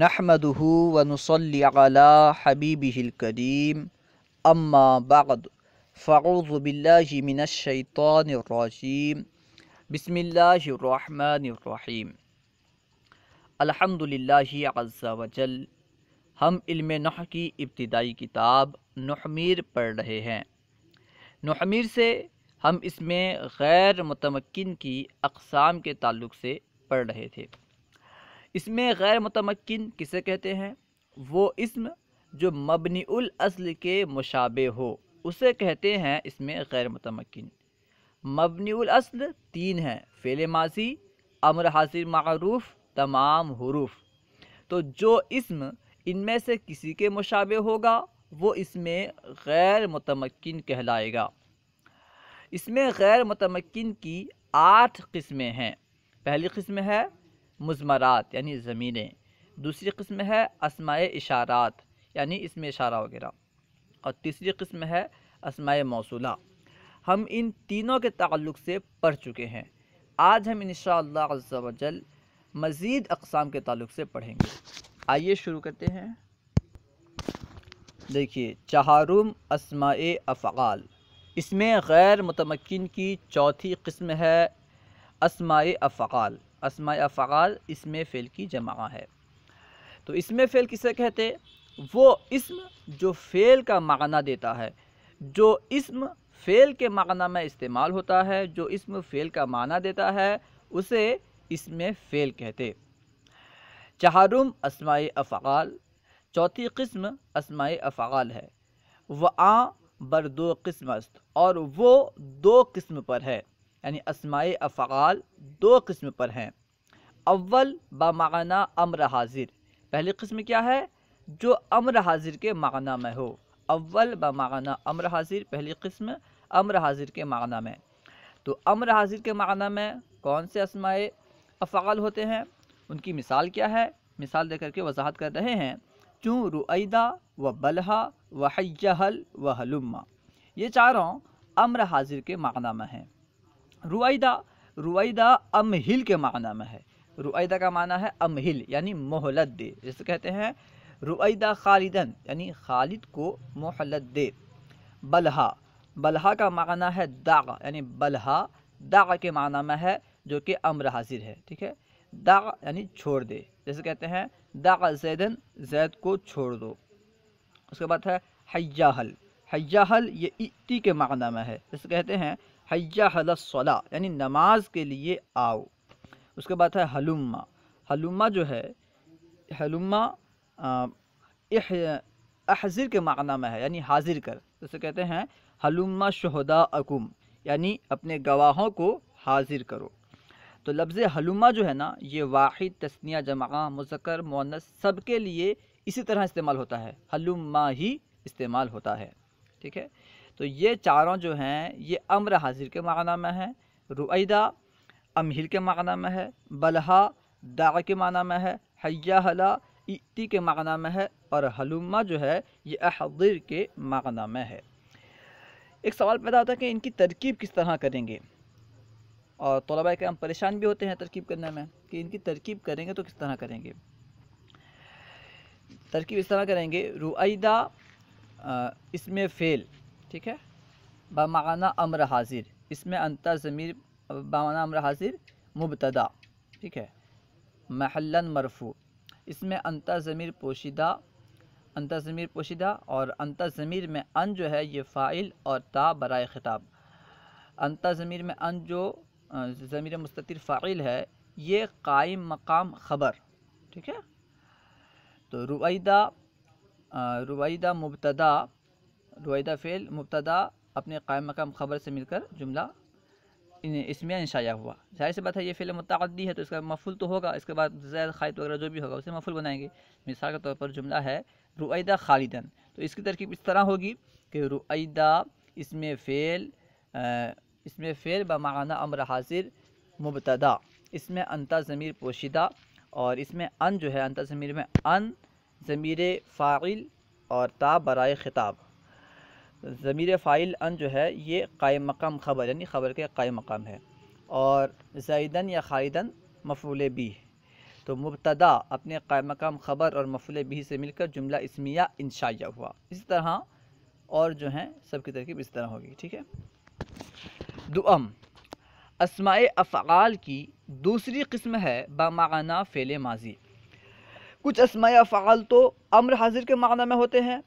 نحمده ونصلي على حبيبه الكريم أما بعد فعوذ بالله من الشيطان الرجيم بسم الله الرحمن الرحیم الحمد للہ عز وجل ہم علم نح کی ابتدائی کتاب نحمیر پڑھ رہے ہیں نحمیر سے ہم اس میں غیر متمکن کی اقسام کے تعلق سے پڑھ رہے تھے اس میں غیر متمکن کسے کہتے ہیں وہ اسم جو مبنی الاصل کے مشابہ ہو اسے کہتے ہیں اس میں غیر متمکن مبنی الاصل تین ہیں فعل ماضی امر حاضر معروف تمام حروف تو جو اسم ان میں سے کسی کے مشابہ ہوگا وہ اس میں غیر متمکن کہلائے گا اس میں غیر متمکن کی آٹھ قسمیں ہیں پہلی قسم ہے مضمرات یعنی زمینیں دوسری قسم ہے اسماء اشارات یعنی اسم اشارہ وغیرہ اور تیسری قسم ہے اسماء موصولہ ہم ان تینوں کے تعلق سے پڑھ چکے ہیں آج ہم انشاءاللہ عز و جل مزید اقسام کے تعلق سے پڑھیں گے آئیے شروع کرتے ہیں دیکھیے چہارم اسماء افعال اس میں غیر متمکن کی چوتھی قسم ہے اسماء افعال اسماء افعال اسم فعل فیل کی جمع ہے تو اسم فعل کسے کہتے وہ اسم جو فعل کا معنی دیتا ہے جو اسم فعل کے معنی میں استعمال ہوتا ہے جو اسم فعل کا معنی دیتا ہے اسے اسم فعل کہتے چہارم اسماء افعال چوتھی قسم اسماء افعال ہے وہ آ قسم است اور وہ دو قسم پر ہے یعنی اسماء افعال دو قسم پر ہیں اول بمعنی معنی امر حاضر پہلی قسم کیا ہے جو امر حاضر کے معنی میں ہو اول بمعنی امر حاضر پہلی قسم امر حاضر کے معنی میں تو امر حاضر کے معنی میں کون سے اسماء افعال ہوتے ہیں ان کی مثال کیا ہے مثال دے کر کے وضاحت کر رہے ہیں چوں رعیدہ و بلحہ و حیاحل و حلمہ یہ چاروں امر حاضر کے معنی میں ہیں رویدہ رویدہ امہل کے معنی میں ہے رعیدہ کا معنی ہے امہل یعنی محلت دے جسے کہتے ہیں رعیدہ خالدن یعنی خالد کو محلت دے بلہا بلہا کا معنی ہے داغ یعنی بلہا داغ کے معنی میں ہے جو کہ امر حاضر ہے ٹھیک ہے داغ یعنی چھوڑ دے جیسے کہتے ہیں داغ زیدن زید کو چھوڑ دو اس کے بعد ہے حیاحل حیاحل یہ اتی کے معنی میں ہے جیسے کہتے ہیں حیاحل الصلاح یعنی نماز کے لیے آؤ اس کے بعد ہے حلومہ حلومہ جو ہے حلومہ احضر کے معنی میں ہے یعنی حاضر کر جیسے کہتے ہیں حلومہ شہدا اکم یعنی اپنے گواہوں کو حاضر کرو تو لفظ حلومہ جو ہے نا یہ واحد تسنیہ جمع مذکر مونس سب کے لیے اسی طرح استعمال ہوتا ہے حلومہ ہی استعمال ہوتا ہے ٹھیک ہے تو یہ چاروں جو ہیں یہ امر حاضر کے معنی میں ہیں رعیدہ امہر کے معنی میں ہے بلہا داغ کے معنی میں ہے حلا اتی کے معنی میں ہے اور حلومہ جو ہے یہ احضر کے معنی میں ہے ایک سوال پیدا ہوتا ہے کہ ان کی ترکیب کس طرح کریں گے اور طلباء ہم پریشان بھی ہوتے ہیں ترکیب کرنے میں کہ ان کی ترکیب کریں گے تو کس طرح کریں گے ترکیب اس طرح کریں گے رویدہ اس میں فیل ٹھیک ہے بمعنی امر حاضر اس میں ضمیر اب امر حاضر مبتدا ٹھیک ہے محلن مرفو اس میں انتا ضمیر پوشیدہ ضمیر پوشیدہ اور ضمیر میں ان جو ہے یہ فائل اور تا برائے خطاب میں ان جو ضمیر مستطر فائل ہے یہ قائم مقام خبر ٹھیک ہے تو رویدہ رویدہ مبتدا رویدہ فعل مبتدا اپنے قائم مقام خبر سے مل کر جملہ اس میں شائع ہوا ظاہر سی بات ہے یہ فعل متعددی ہے تو اس کا مفول تو ہوگا اس کے بعد زید خالد وغیرہ جو بھی ہوگا اسے مفول بنائیں گے مثال کے طور پر جملہ ہے رعیدہ خالدن تو اس کی ترکیب اس طرح ہوگی کہ رعیدہ اس میں فعل اس میں فعل بمعنی امر حاضر مبتدا اس میں انتا ضمیر پوشیدہ اور اس میں ان جو ہے انتا ضمیر میں ان ضمیر فاعل اور تا برائے خطاب ضمیر فائل ان جو ہے یہ قائم مقام خبر یعنی خبر کے قائم مقام ہے اور زائدن یا خالدن مفعول بی تو مبتدا اپنے قائم مقام خبر اور مفعول بہ سے مل کر جملہ اسمیہ انشائیہ ہوا اس طرح اور جو ہیں سب کی ترکیب اس طرح ہوگی ٹھیک ہے دوم اسماء افعال کی دوسری قسم ہے بامعنہ فعل ماضی کچھ اسماء افعال تو امر حاضر کے معنی میں ہوتے ہیں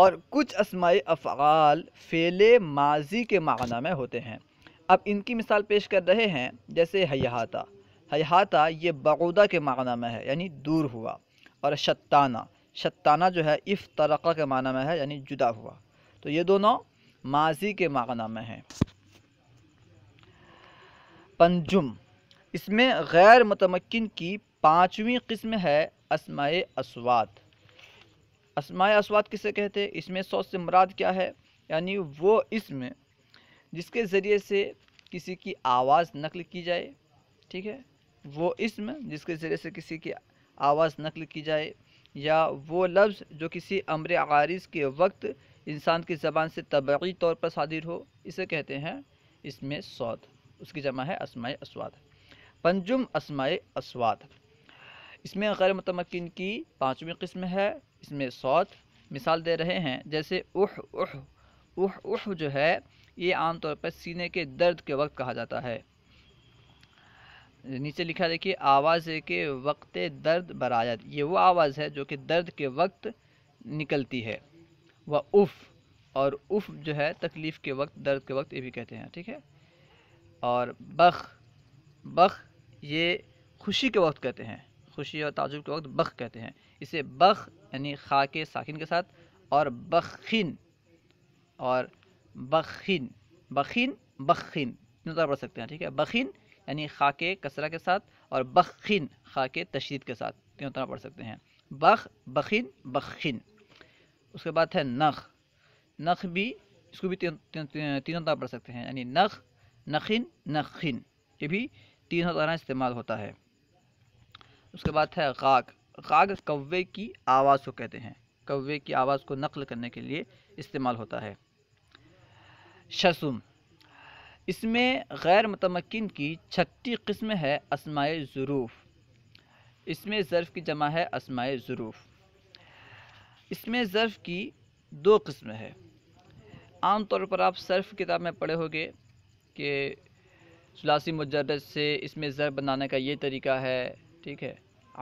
اور کچھ اسماعی افعال فعل ماضی کے معنی میں ہوتے ہیں اب ان کی مثال پیش کر رہے ہیں جیسے حیحاتہ حیحاتہ یہ بغودہ کے معنی میں ہے یعنی دور ہوا اور شتانہ شتانہ جو ہے افترقہ کے معنی میں ہے یعنی جدا ہوا تو یہ دونوں ماضی کے معنی میں ہیں پنجم اس میں غیر متمکن کی پانچویں قسم ہے اسمائے اسوات اسماء اسوات کسے کہتے اس میں سوت سے مراد کیا ہے یعنی وہ اسم جس کے ذریعے سے کسی کی آواز نقل کی جائے ٹھیک ہے وہ اسم جس کے ذریعے سے کسی کی آواز نقل کی جائے یا وہ لفظ جو کسی امر عارض کے وقت انسان کی زبان سے طبعی طور پر صادر ہو اسے کہتے ہیں اس میں سوت اس کی جمع ہے اسماء اسواد پنجم اسماء اسواد اس میں غیر متمکن کی پانچویں قسم ہے اس میں سوت مثال دے رہے ہیں جیسے اح اح اح اح جو ہے یہ عام طور پر سینے کے درد کے وقت کہا جاتا ہے نیچے لکھا دیکھیے آواز کے وقت درد برایت یہ وہ آواز ہے جو کہ درد کے وقت نکلتی ہے وہ اف اور اف جو ہے تکلیف کے وقت درد کے وقت یہ بھی کہتے ہیں ٹھیک ہے اور بخ بخ یہ خوشی کے وقت کہتے ہیں خوشی اور تعجب کے وقت بخ کہتے ہیں اسے بخ یعنی خا کے ساکن کے ساتھ اور بخین اور بخین بخین بخین بخن طرح پڑھ سکتے ہیں ٹھیک ہے بخین یعنی خا کے کسرہ کے ساتھ اور بخین خا کے تشدید کے ساتھ تینوں طرح پڑھ سکتے ہیں بخ بخین بخین اس کے بعد ہے نخ نخ بھی اس کو بھی تینوں طرح پڑھ سکتے ہیں یعنی نخ نخین نخین یہ بھی تینوں طرح استعمال ہوتا ہے اس کے بعد ہے غاک غاگ کوے کی آواز کو کہتے ہیں کوے کی آواز کو نقل کرنے کے لیے استعمال ہوتا ہے شسم اس میں غیر متمکن کی چھٹی قسم ہے اسماعی ظروف اس میں ظرف کی جمع ہے اسماعی ظروف اس میں ظرف کی دو قسم ہے عام طور پر آپ صرف کتاب میں پڑھے ہوگے کہ سلاسی مجرد سے اس میں ظرف بنانے کا یہ طریقہ ہے ٹھیک ہے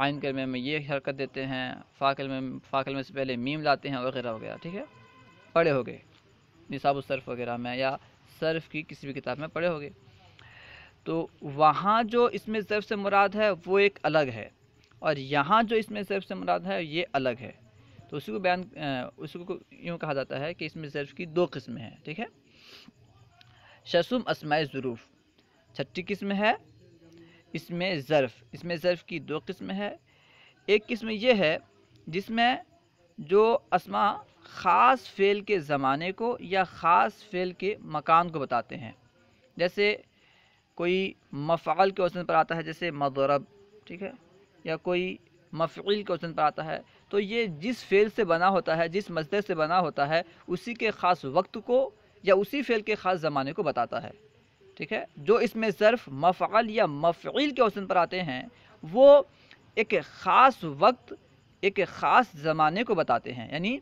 آئین کرمے میں یہ حرکت دیتے ہیں فاقل میں فاقل میں سے پہلے میم لاتے ہیں وغیرہ وغیرہ ٹھیک ہے پڑھے ہو گئے نصاب الصرف وغیرہ میں یا صرف کی کسی بھی کتاب میں پڑھے ہو گئے تو وہاں جو اس میں سے مراد ہے وہ ایک الگ ہے اور یہاں جو اس میں سے مراد ہے یہ الگ ہے تو اسی کو بیان اسی کو یوں کہا جاتا ہے کہ اس میں صرف کی دو قسمیں ہیں ٹھیک ہے شسم اسماء ظروف چھٹی قسم ہے اس میں ظرف اس میں ظرف کی دو قسم ہے ایک قسم یہ ہے جس میں جو اسما خاص فعل کے زمانے کو یا خاص فعل کے مکان کو بتاتے ہیں جیسے کوئی مفعل کے وزن پر آتا ہے جیسے مضرب ٹھیک ہے یا کوئی مفعل کے وزن پر آتا ہے تو یہ جس فعل سے بنا ہوتا ہے جس مزدر سے بنا ہوتا ہے اسی کے خاص وقت کو یا اسی فعل کے خاص زمانے کو بتاتا ہے ٹھیک ہے جو اس میں صرف مفعل یا مفعیل کے حسن پر آتے ہیں وہ ایک خاص وقت ایک خاص زمانے کو بتاتے ہیں یعنی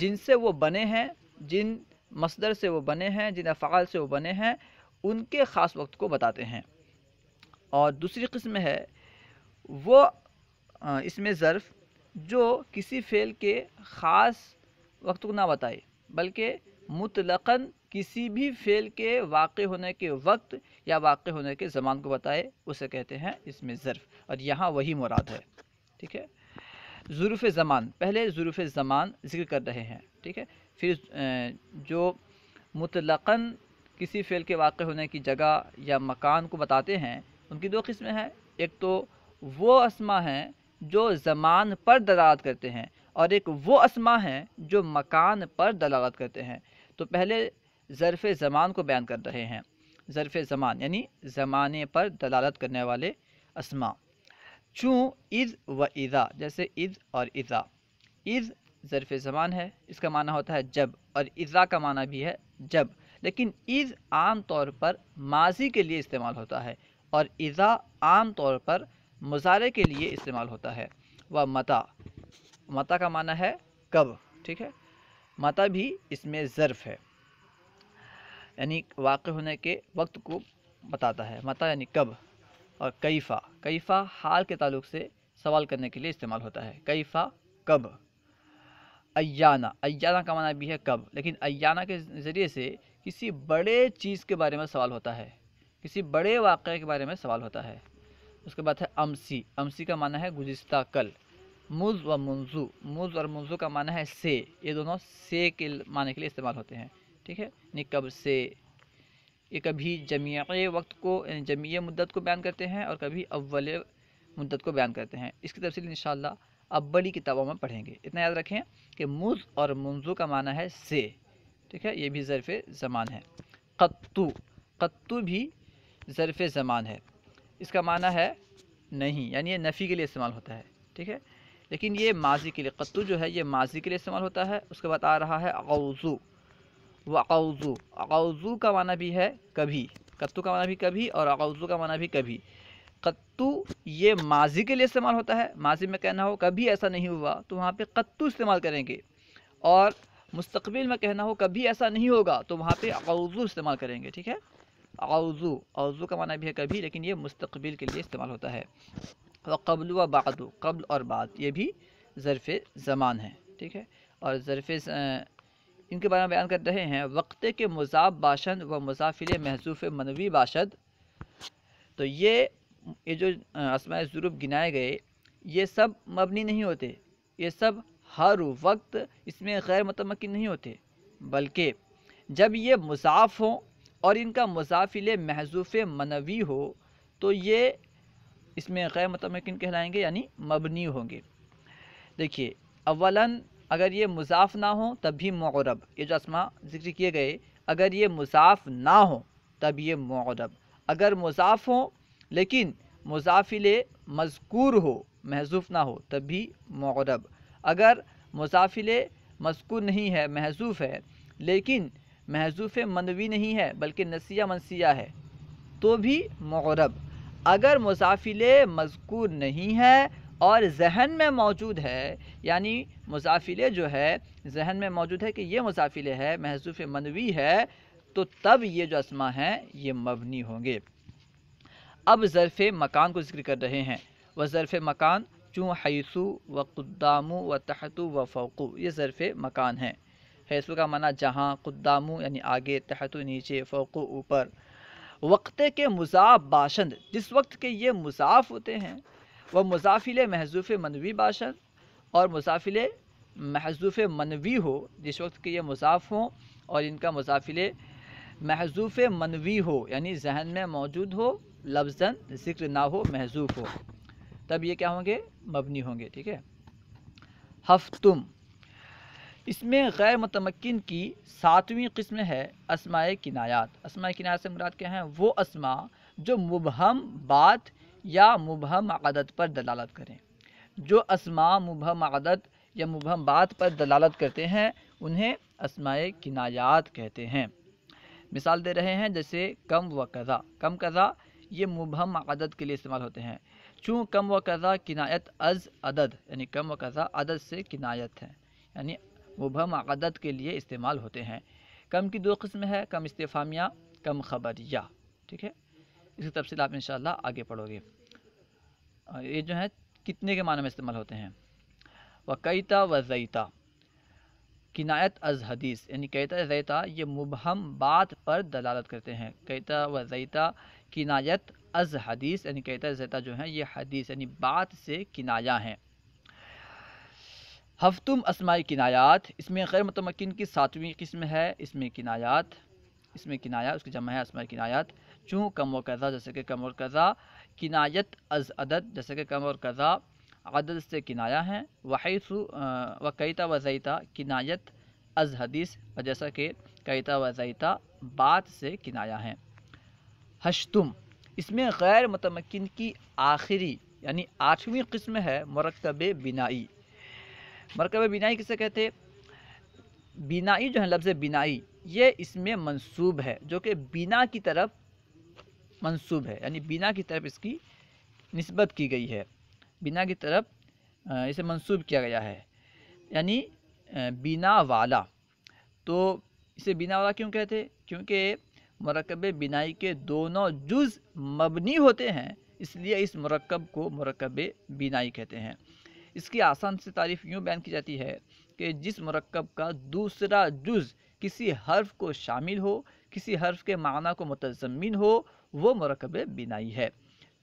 جن سے وہ بنے ہیں جن مصدر سے وہ بنے ہیں جن افعال سے وہ بنے ہیں ان کے خاص وقت کو بتاتے ہیں اور دوسری قسم ہے وہ اس میں ظرف جو کسی فعل کے خاص وقت کو نہ بتائے بلکہ مطلقاً کسی بھی فعل کے واقع ہونے کے وقت یا واقع ہونے کے زمان کو بتائے اسے کہتے ہیں اس میں ظرف اور یہاں وہی مراد ہے ٹھیک ہے ظروف زمان پہلے ظروف زمان ذکر کر رہے ہیں ٹھیک ہے پھر جو مطلقاً کسی فعل کے واقع ہونے کی جگہ یا مکان کو بتاتے ہیں ان کی دو قسمیں ہیں ایک تو وہ اسما ہیں جو زمان پر دلالت کرتے ہیں اور ایک وہ اسما ہیں جو مکان پر دلالت کرتے ہیں تو پہلے ظرف زمان کو بیان کر رہے ہیں ظرف زمان یعنی زمانے پر دلالت کرنے والے اسما چوں از و اضا جیسے از اور ظرف زمان ہے اس کا معنی ہوتا ہے جب اور اضا کا معنی بھی ہے جب لیکن از عام طور پر ماضی کے لیے استعمال ہوتا ہے اور اضا عام طور پر مظاہرے کے لیے استعمال ہوتا ہے و متا متا کا معنی ہے کب ٹھیک ہے متا بھی اس میں ظرف ہے یعنی واقع ہونے کے وقت کو بتاتا ہے یعنی کب اور کیفہ کیفہ حال کے تعلق سے سوال کرنے کے لیے استعمال ہوتا ہے کیفہ کب ایانہ ایانہ کا معنی بھی ہے کب لیکن ایانہ کے ذریعے سے کسی بڑے چیز کے بارے میں سوال ہوتا ہے کسی بڑے واقعے کے بارے میں سوال ہوتا ہے اس کے بعد ہے امسی امسی کا معنی ہے گزشتہ کل مز و منزو مز اور منزو کا معنی ہے سے یہ دونوں سے کے معنی کے لیے استعمال ہوتے ہیں ٹھیک ہے یعنی کب سے یہ کبھی جمیع وقت کو یعنی جمیع مدت کو بیان کرتے ہیں اور کبھی اول مدت کو بیان کرتے ہیں اس کی تفصیل انشاءاللہ اب بڑی کتابوں میں پڑھیں گے اتنا یاد رکھیں کہ مز اور منزو کا معنی ہے سے ٹھیک ہے یہ بھی ظرف زمان ہے قطو قطو بھی ظرف زمان ہے اس کا معنی ہے نہیں یعنی یہ نفی کے لیے استعمال ہوتا ہے ٹھیک ہے لیکن یہ ماضی کے لیے قطو جو ہے یہ ماضی کے لیے استعمال ہوتا ہے اس کے بعد آ رہا ہے اوضو وہ اضواضو کا معنی بھی ہے کبھی قطو کا معنی بھی کبھی اور اغاضو کا معنی بھی کبھی قطو یہ ماضی کے لیے استعمال ہوتا ہے ماضی میں کہنا ہو کبھی ایسا نہیں ہوا تو وہاں پہ قطو استعمال کریں گے اور مستقبل میں کہنا ہو کبھی ایسا نہیں ہوگا تو وہاں پہ پہضو استعمال کریں گے ٹھیک ہے اغاضو اوضو کا معنی بھی ہے کبھی لیکن یہ مستقبل کے لیے استعمال ہوتا ہے وہ قبل و بعدو قبل اور بعد یہ بھی ظرف زمان ہے ٹھیک ہے اور زرف ان کے بارے میں بیان کر رہے ہیں وقت کے مذاف باشند و مضافل محضوف منوی باشد تو یہ یہ جو اسماء ظرب گنائے گئے یہ سب مبنی نہیں ہوتے یہ سب ہر وقت اس میں غیر متمکن نہیں ہوتے بلکہ جب یہ مضاف ہوں اور ان کا مضافل محضوف منوی ہو تو یہ اس میں غیر متمکن کہلائیں گے یعنی مبنی ہوں گے دیکھیے اولاً اگر یہ مضاف نہ ہو تب بھی معرب یہ جو اسما ذکر کیے گئے اگر یہ مضاف نہ ہوں تب یہ معرب اگر مضاف ہوں لیکن مضافل مذکور ہو محضوف نہ ہو تب بھی معرب اگر مضافل مذکور نہیں ہے محضوف ہے لیکن محضوف منوی نہیں ہے بلکہ نسیہ منسیہ ہے تو بھی معرب اگر مضافل مذکور نہیں ہے اور ذہن میں موجود ہے یعنی مضافلے جو ہے ذہن میں موجود ہے کہ یہ مضافلے ہے محضوف منوی ہے تو تب یہ جو اسما ہیں یہ مبنی ہوں گے اب ظرف مکان کو ذکر کر رہے ہیں وہ ظرف مکان چوں و قدامو و تحتو و فوقو یہ ظرف مکان ہیں حیثو کا معنی جہاں قدامو یعنی آگے تحتو نیچے فوقو اوپر وقت کے مضاف باشند جس وقت کے یہ مضاف ہوتے ہیں وہ مضافل محضوف منوی باشد اور مضافل محضوف منوی ہو جس وقت کہ یہ مضاف ہوں اور ان کا مضافل محضوف منوی ہو یعنی ذہن میں موجود ہو لفظ ذکر نہ ہو محضوف ہو تب یہ کیا ہوں گے مبنی ہوں گے ٹھیک ہے ہفتم اس میں غیر متمکن کی ساتویں قسم ہے اسماء کنایات اسماء کنایات سے مراد کیا ہیں وہ اسماء جو مبہم بات یا مبہم عادت پر دلالت کریں جو اسماء مبہم عادت یا مبہم بات پر دلالت کرتے ہیں انہیں اسماء کنایات کہتے ہیں مثال دے رہے ہیں جیسے کم و قضا کم قضا یہ مبہم عدد کے لیے استعمال ہوتے ہیں چوں کم و قضا کنایت از عدد یعنی کم و قضا عدد سے کنایت ہے یعنی مبہم عدد کے لیے استعمال ہوتے ہیں کم کی دو قسم ہے کم استفامیہ کم خبریہ ٹھیک ہے اس کی تفصیل آپ انشاءاللہ آگے پڑھو گے یہ جو ہے کتنے کے معنی میں استعمال ہوتے ہیں وقیتا و زیتا کنایت از حدیث یعنی کیتا زیتا یہ مبہم بات پر دلالت کرتے ہیں کیتا و زیتا کنایت از حدیث یعنی کیتا زیتا جو ہیں یہ حدیث یعنی بات سے کنایا ہیں ہفتم اسماعی کنایات اس میں غیر متمکن کی ساتویں قسم ہے اس میں کنایات اس میں کنایات اس کی جمع ہے اسماعی کنایات چوں کم و قضا جیسے کہ کم و قضا کنایت از عدد جیسے کہ کم و قضا عدد سے کنایا ہیں و قیتا و زیتا کنایت از حدیث و جیسا کہ قیتا و زیتا بات سے کنایا ہیں ہشتم اس میں غیر متمکن کی آخری یعنی آٹھویں قسم ہے مرکب بینائی مرکب بینائی کسے کہتے بینائی جو ہے لفظ بینائی یہ اس میں منصوب ہے جو کہ بینا کی طرف منصوب ہے یعنی بنا کی طرف اس کی نسبت کی گئی ہے بنا کی طرف اسے منسوب کیا گیا ہے یعنی بنا والا تو اسے بینا والا کیوں کہتے کیونکہ مرکب بینائی کے دونوں جز مبنی ہوتے ہیں اس لیے اس مرکب کو مرکب بینائی کہتے ہیں اس کی آسان سے تعریف یوں بیان کی جاتی ہے کہ جس مرکب کا دوسرا جز کسی حرف کو شامل ہو کسی حرف کے معنی کو متضمین ہو وہ مرکب بینائی ہے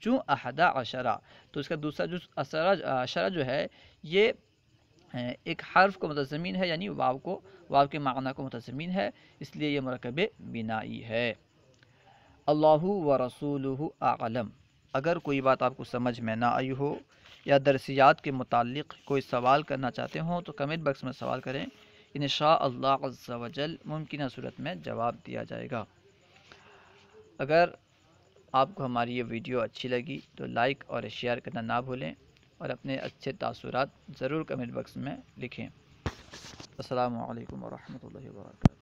چوں احدہ عشرہ تو اس کا دوسرا جو عشرہ جو ہے یہ ایک حرف کو متضمین ہے یعنی واو کو واو کے معنی کو متضمین ہے اس لیے یہ مرکب بینائی ہے اللہ و رسول عالم اگر کوئی بات آپ کو سمجھ میں نہ آئی ہو یا درسیات کے متعلق کوئی سوال کرنا چاہتے ہوں تو کمنٹ باکس میں سوال کریں اللہ عز و جل ممکنہ صورت میں جواب دیا جائے گا اگر آپ کو ہماری یہ ویڈیو اچھی لگی تو لائک اور شیئر کرنا نہ بھولیں اور اپنے اچھے تاثرات ضرور کمنٹ بکس میں لکھیں السلام علیکم ورحمۃ اللہ وبرکاتہ